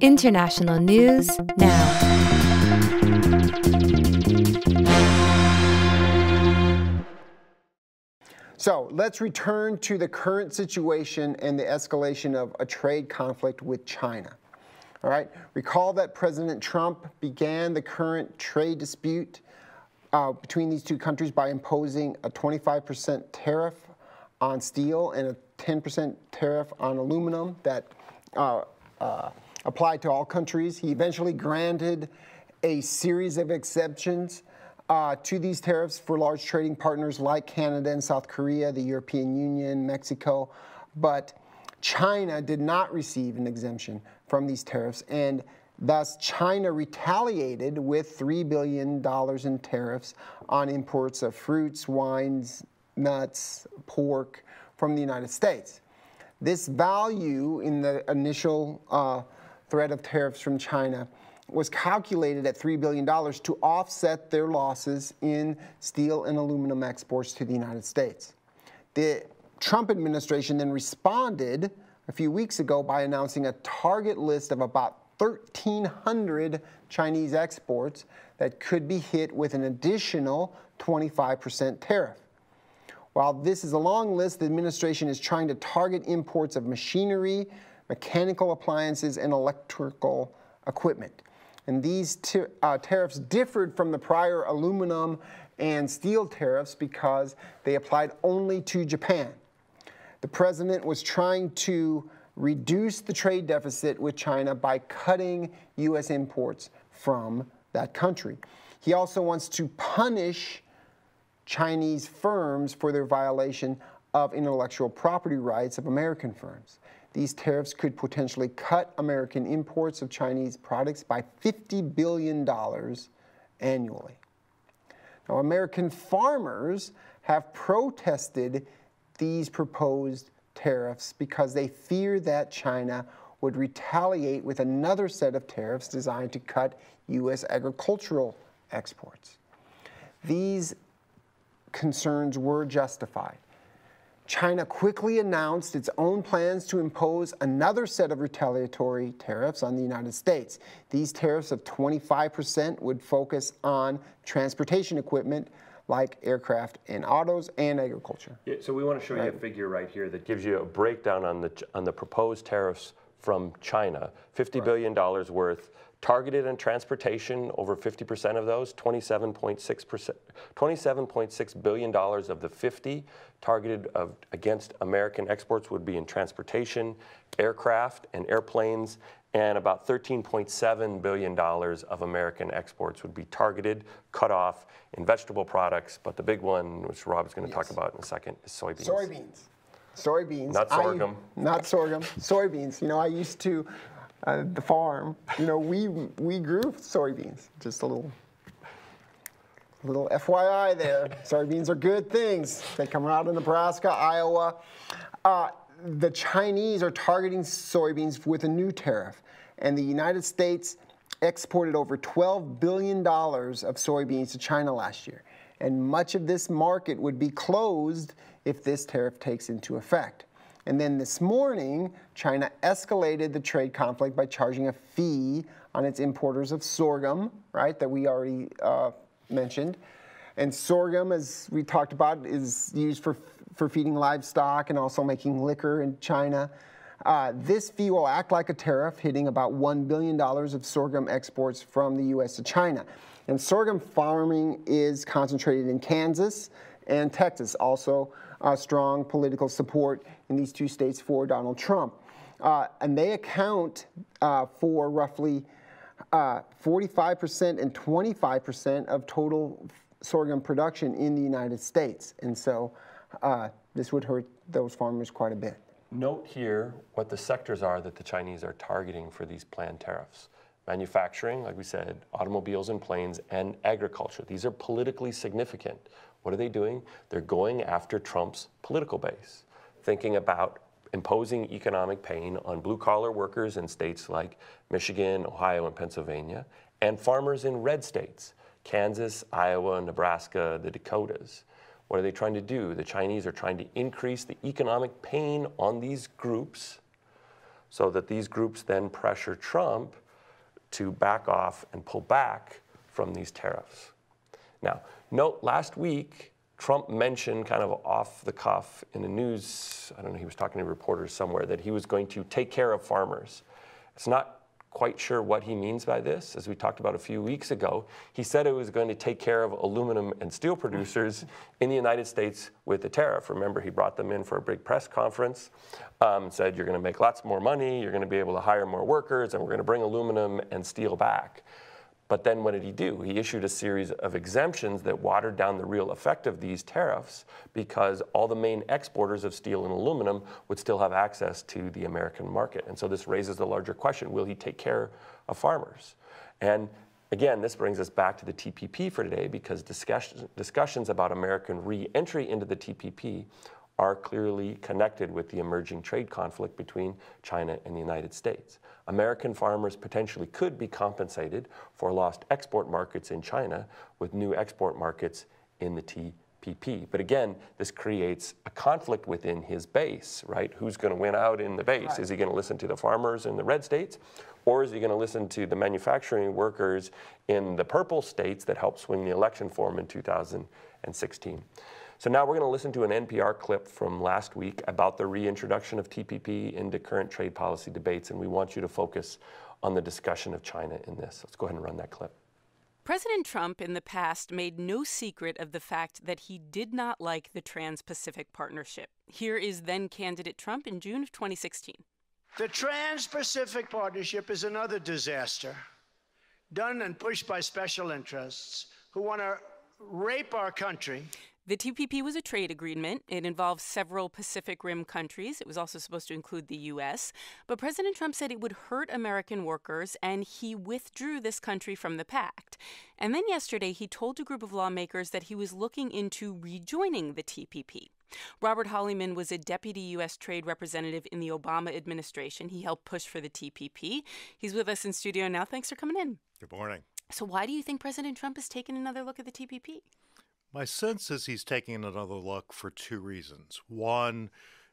International news now. So let's return to the current situation and the escalation of a trade conflict with China. All right, recall that President Trump began the current trade dispute uh, between these two countries by imposing a 25% tariff on steel and a 10% tariff on aluminum that uh, uh, applied to all countries. He eventually granted a series of exceptions uh, to these tariffs for large trading partners like Canada and South Korea, the European Union, Mexico. But China did not receive an exemption from these tariffs, and thus China retaliated with $3 billion in tariffs on imports of fruits, wines, nuts, pork from the United States. This value in the initial uh, threat of tariffs from China was calculated at $3 billion to offset their losses in steel and aluminum exports to the United States. The Trump administration then responded a few weeks ago by announcing a target list of about 1,300 Chinese exports that could be hit with an additional 25% tariff. While this is a long list, the administration is trying to target imports of machinery, mechanical appliances, and electrical equipment. And these uh, tariffs differed from the prior aluminum and steel tariffs because they applied only to Japan. The president was trying to reduce the trade deficit with China by cutting U.S. imports from that country. He also wants to punish Chinese firms for their violation of intellectual property rights of American firms. These tariffs could potentially cut American imports of Chinese products by $50 billion annually. Now, American farmers have protested these proposed tariffs because they fear that China would retaliate with another set of tariffs designed to cut U.S. agricultural exports. These concerns were justified. China quickly announced its own plans to impose another set of retaliatory tariffs on the United States. These tariffs of 25% would focus on transportation equipment like aircraft and autos and agriculture. Yeah, so we want to show right. you a figure right here that gives you a breakdown on the on the proposed tariffs from China, fifty billion dollars worth, targeted on transportation, over 50% of those, 27.6%, $27.6 billion of the 50 targeted of, against American exports would be in transportation, aircraft and airplanes, and about $13.7 billion of American exports would be targeted, cut off in vegetable products, but the big one, which Rob is gonna yes. talk about in a second, is soybeans. Soybeans soybeans. Not sorghum. I, not sorghum. Soybeans. You know, I used to uh, the farm. You know, we we grew soybeans. Just a little. Little FYI there. soybeans are good things. They come out of Nebraska, Iowa. Uh, the Chinese are targeting soybeans with a new tariff, and the United States exported over $12 billion of soybeans to China last year and much of this market would be closed if this tariff takes into effect. And then this morning, China escalated the trade conflict by charging a fee on its importers of sorghum, right, that we already uh, mentioned. And sorghum, as we talked about, is used for, for feeding livestock and also making liquor in China. Uh, this fee will act like a tariff, hitting about $1 billion of sorghum exports from the U.S. to China. And sorghum farming is concentrated in Kansas and Texas. Also, uh, strong political support in these two states for Donald Trump. Uh, and they account uh, for roughly 45% uh, and 25% of total sorghum production in the United States. And so uh, this would hurt those farmers quite a bit. Note here what the sectors are that the Chinese are targeting for these planned tariffs manufacturing, like we said, automobiles and planes, and agriculture. These are politically significant. What are they doing? They're going after Trump's political base, thinking about imposing economic pain on blue collar workers in states like Michigan, Ohio, and Pennsylvania, and farmers in red states Kansas, Iowa, Nebraska, the Dakotas. What are they trying to do? The Chinese are trying to increase the economic pain on these groups so that these groups then pressure Trump to back off and pull back from these tariffs. Now, note last week, Trump mentioned kind of off the cuff in the news, I don't know, he was talking to reporters somewhere, that he was going to take care of farmers. It's not quite sure what he means by this. As we talked about a few weeks ago, he said it was going to take care of aluminum and steel producers in the United States with the tariff. Remember, he brought them in for a big press conference, um, said, You're going to make lots more money, you're going to be able to hire more workers, and we're going to bring aluminum and steel back. But then what did he do? He issued a series of exemptions that watered down the real effect of these tariffs because all the main exporters of steel and aluminum would still have access to the American market. And so this raises the larger question, will he take care of farmers? And again, this brings us back to the TPP for today because discussions about American re-entry into the TPP are clearly connected with the emerging trade conflict between China and the United States. American farmers potentially could be compensated for lost export markets in China with new export markets in the TPP. But again, this creates a conflict within his base, right? Who's going to win out in the base? Right. Is he going to listen to the farmers in the red states? Or is he going to listen to the manufacturing workers in the purple states that helped swing the election for him in 2016? So now we're going to listen to an NPR clip from last week about the reintroduction of TPP into current trade policy debates, and we want you to focus on the discussion of China in this. Let's go ahead and run that clip. President Trump in the past made no secret of the fact that he did not like the Trans Pacific Partnership. Here is then candidate Trump in June of 2016. The Trans Pacific Partnership is another disaster done and pushed by special interests who want to rape our country. The TPP was a trade agreement. It involved several Pacific Rim countries. It was also supposed to include the U.S. But President Trump said it would hurt American workers, and he withdrew this country from the pact. And then yesterday, he told a group of lawmakers that he was looking into rejoining the TPP. Robert Holliman was a deputy U.S. trade representative in the Obama administration. He helped push for the TPP. He's with us in studio now. Thanks for coming in. Good morning. So, why do you think President Trump has taken another look at the TPP? My sense is he's taking another look for two reasons. One,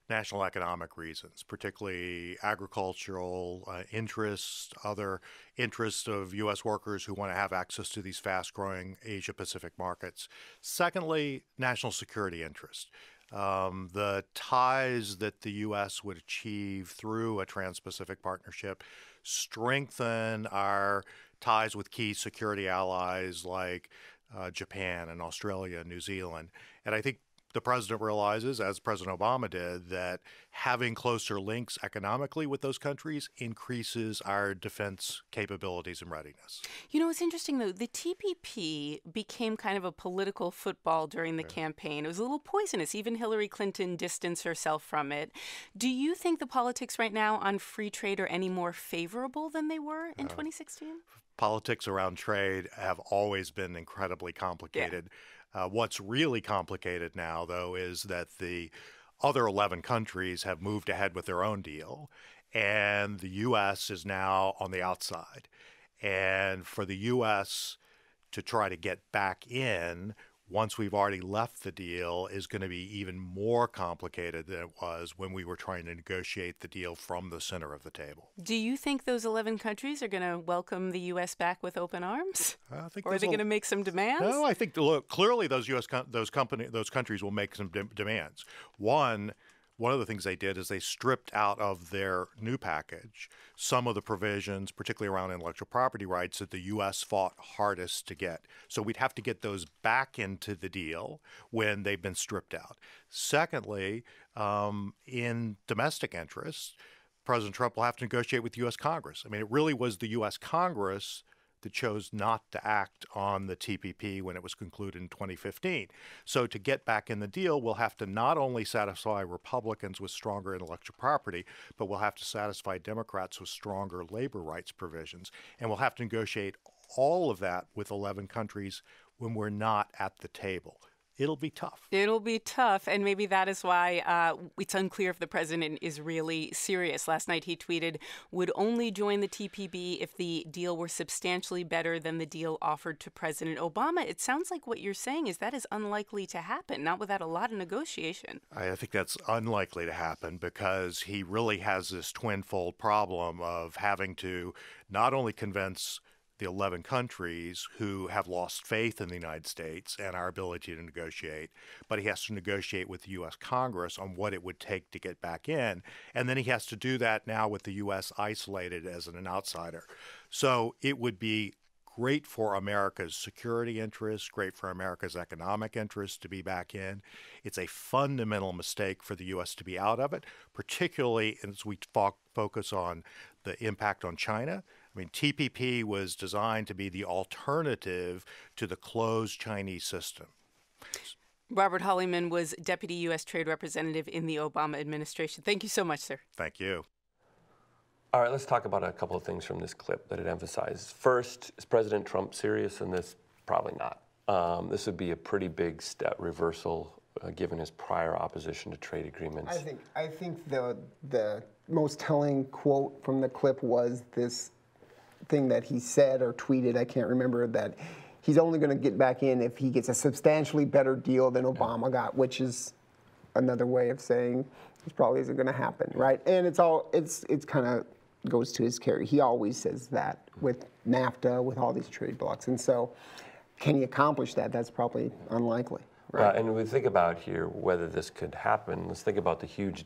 national economic reasons, particularly agricultural uh, interests, other interests of U.S. workers who want to have access to these fast growing Asia Pacific markets. Secondly, national security interests. Um, the ties that the U.S. would achieve through a Trans Pacific Partnership strengthen our ties with key security allies like uh, Japan and Australia and New Zealand. And I think the president realizes, as President Obama did, that having closer links economically with those countries increases our defense capabilities and readiness. You know, it's interesting, though. The TPP became kind of a political football during the campaign. It was a little poisonous. Even Hillary Clinton distanced herself from it. Do you think the politics right now on free trade are any more favorable than they were in uh, 2016? politics around trade have always been incredibly complicated. Yeah. Uh, what's really complicated now, though, is that the other 11 countries have moved ahead with their own deal, and the U.S. is now on the outside. And for the U.S. to try to get back in, once we've already left the deal is going to be even more complicated than it was when we were trying to negotiate the deal from the center of the table. Do you think those 11 countries are going to welcome the U.S. back with open arms? I think or are they going to make some demands? No, I think look, clearly those U.S. Com- those company those countries will make some de- demands. One one of the things they did is they stripped out of their new package some of the provisions, particularly around intellectual property rights, that the U.S. fought hardest to get. So we'd have to get those back into the deal when they've been stripped out. Secondly, um, in domestic interests, President Trump will have to negotiate with U.S. Congress. I mean, it really was the U.S. Congress that chose not to act on the TPP when it was concluded in 2015. So, to get back in the deal, we'll have to not only satisfy Republicans with stronger intellectual property, but we'll have to satisfy Democrats with stronger labor rights provisions. And we'll have to negotiate all of that with 11 countries when we're not at the table it'll be tough. It'll be tough. And maybe that is why uh, it's unclear if the president is really serious. Last night he tweeted, would only join the TPP if the deal were substantially better than the deal offered to President Obama. It sounds like what you're saying is that is unlikely to happen, not without a lot of negotiation. I think that's unlikely to happen because he really has this twinfold problem of having to not only convince the 11 countries who have lost faith in the United States and our ability to negotiate, but he has to negotiate with the U.S. Congress on what it would take to get back in. And then he has to do that now with the U.S. isolated as an outsider. So it would be great for America's security interests, great for America's economic interests to be back in. It's a fundamental mistake for the U.S. to be out of it, particularly as we fo- focus on the impact on China. I mean, TPP was designed to be the alternative to the closed Chinese system. Robert Holliman was Deputy U.S. Trade Representative in the Obama administration. Thank you so much, sir. Thank you. All right, let's talk about a couple of things from this clip that it emphasizes. First, is President Trump serious in this? Probably not. Um, this would be a pretty big step reversal uh, given his prior opposition to trade agreements. I think I think the the most telling quote from the clip was this thing that he said or tweeted, I can't remember, that he's only going to get back in if he gets a substantially better deal than Obama got, which is another way of saying this probably isn't going to happen, right? And it's all, it's, it's kind of goes to his carry. He always says that with NAFTA, with all these trade blocks. And so, can he accomplish that? That's probably unlikely. Right. Uh, and we think about here whether this could happen. Let's think about the huge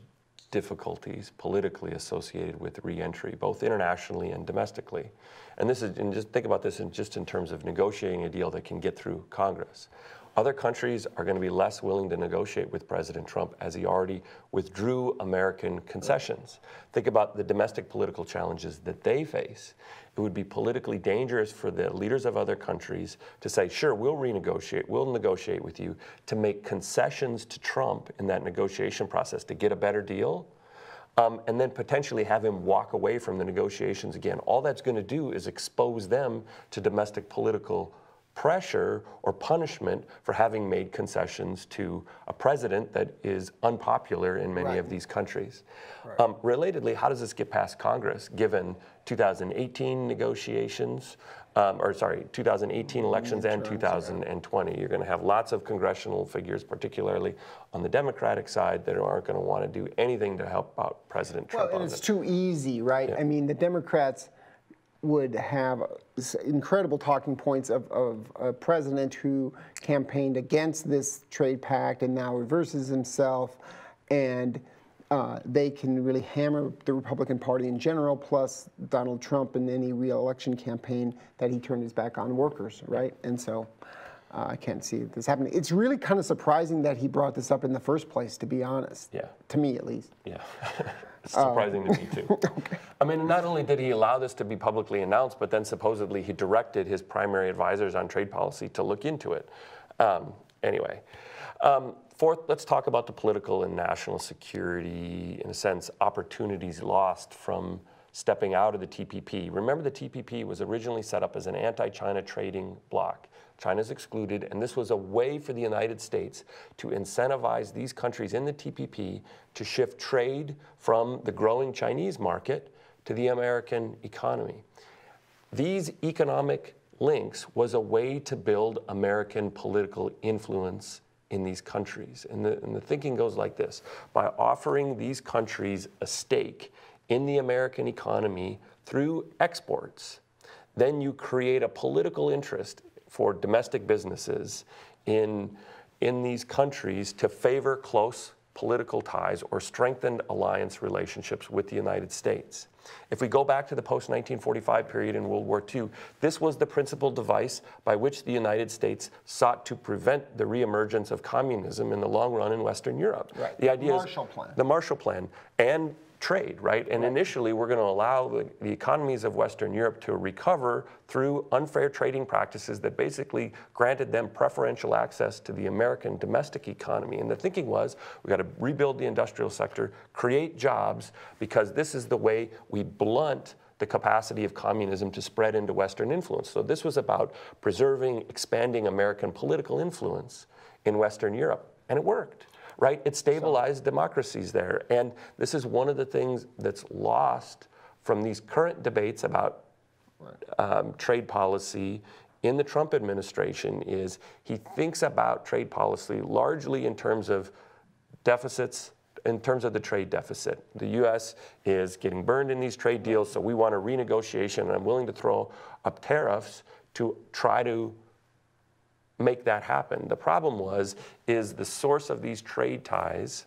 difficulties politically associated with reentry, both internationally and domestically. And this is, and just think about this in, just in terms of negotiating a deal that can get through Congress. Other countries are going to be less willing to negotiate with President Trump as he already withdrew American concessions. Think about the domestic political challenges that they face. It would be politically dangerous for the leaders of other countries to say, sure, we'll renegotiate, we'll negotiate with you, to make concessions to Trump in that negotiation process to get a better deal. Um, and then potentially have him walk away from the negotiations again. All that's going to do is expose them to domestic political pressure or punishment for having made concessions to a president that is unpopular in many right. of these countries. Right. Um, relatedly, how does this get past Congress given 2018 negotiations, um, or sorry, 2018 mm-hmm. elections and 2020? You're going to have lots of congressional figures, particularly on the Democratic side, that aren't going to want to do anything to help out President Trump. Well, and it's too easy, right? Yeah. I mean, the Democrats would have incredible talking points of, of, a president who campaigned against this trade pact and now reverses himself. And uh, they can really hammer the Republican Party in general, plus Donald Trump in any reelection campaign that he turned his back on workers, right? And so. Uh, I can't see this happening. It's really kind of surprising that he brought this up in the first place, to be honest. Yeah. To me, at least. Yeah. Um, surprising um, to me, too. okay. I mean, not only did he allow this to be publicly announced, but then supposedly he directed his primary advisors on trade policy to look into it. Um, anyway. Um, fourth, let's talk about the political and national security, in a sense, opportunities lost from stepping out of the TPP. Remember, the TPP was originally set up as an anti China trading bloc. China's excluded, and this was a way for the United States to incentivize these countries in the TPP to shift trade from the growing Chinese market to the American economy. These economic links was a way to build American political influence in these countries. And the, and the, thinking goes like this by offering these countries a stake in the American economy through exports, then you create a political interest for domestic businesses in, in these countries to favor close political ties or strengthened alliance relationships with the United States. If we go back to the post 1945 period in World War II, this was the principal device by which the United States sought to prevent the reemergence of communism in the long run in Western Europe. Right. The idea Marshall is Plan. the Marshall Plan and trade, right? And initially, we're going to allow the, the, economies of Western Europe to recover through unfair trading practices that basically granted them preferential access to the American domestic economy. And the thinking was we got to rebuild the industrial sector, create jobs, because this is the way we blunt the capacity of communism to spread into Western influence. So this was about preserving, expanding American political influence in Western Europe. And it worked right? It stabilized so. democracies there. And this is one of the things that's lost from these current debates about right. um, trade policy in the Trump administration is he thinks about trade policy largely in terms of deficits, in terms of the trade deficit. The U.S. is getting burned in these trade deals, so we want a renegotiation, and I'm willing to throw up tariffs to try to make that happen. The problem was, is the source of these trade ties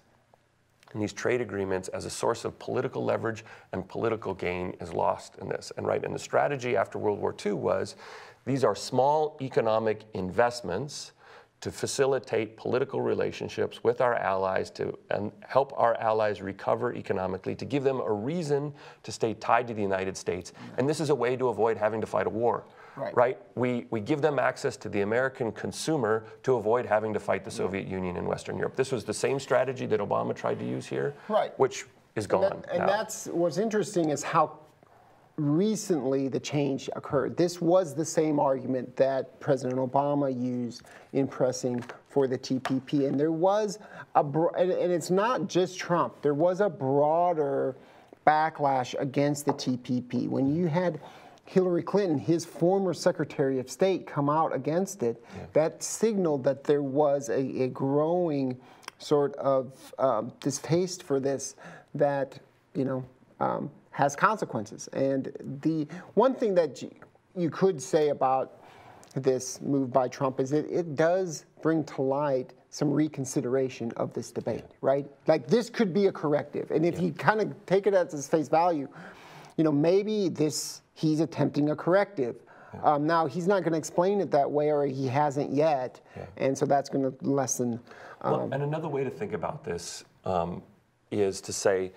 and these trade agreements as a source of political leverage and political gain is lost in this. And right, and the strategy after World War II was these are small economic investments to facilitate political relationships with our allies, to and help our allies recover economically, to give them a reason to stay tied to the United States. And this is a way to avoid having to fight a war. Right. right. We, we give them access to the American consumer to avoid having to fight the Soviet yeah. Union in Western Europe. This was the same strategy that Obama tried to use here, right. which is gone. And, that, and that's what's interesting is how recently the change occurred. This was the same argument that President Obama used in pressing for the TPP. And there was a, and, it's not just Trump, there was a broader backlash against the TPP. When you had Hillary Clinton, his former Secretary of State, come out against it, yeah. that signaled that there was a, a growing sort of um, distaste for this that, you know, um, has consequences. And the one thing that you could say about this move by Trump is it, it does bring to light some reconsideration of this debate, right? Like this could be a corrective. And if yeah. you kind of take it at its face value, you know, maybe this he's attempting a corrective. Yeah. Um, now he's not going to explain it that way, or he hasn't yet, yeah. and so that's going to lessen. Um, well, and another way to think about this um, is to say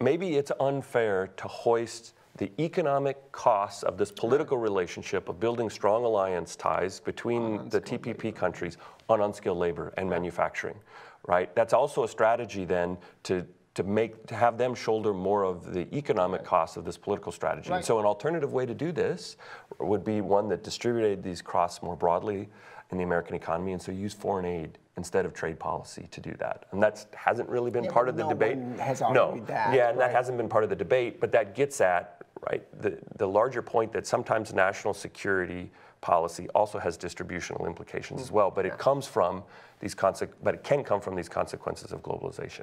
maybe it's unfair to hoist the economic costs of this political relationship of building strong alliance ties between the TPP labor. countries on unskilled labor and manufacturing, right? That's also a strategy then to to make to have them shoulder more of the economic right. costs of this political strategy. Right. And so an alternative way to do this would be one that distributed these costs more broadly in the American economy and so use foreign aid instead of trade policy to do that. And that hasn't really been yeah, part of the debate. no, that, yeah, and right. that hasn't been part of the debate, but that gets at right the, the larger point that sometimes national security policy also has distributional implications mm-hmm. as well, but yeah. it comes from these conse- but it can come from these consequences of globalization.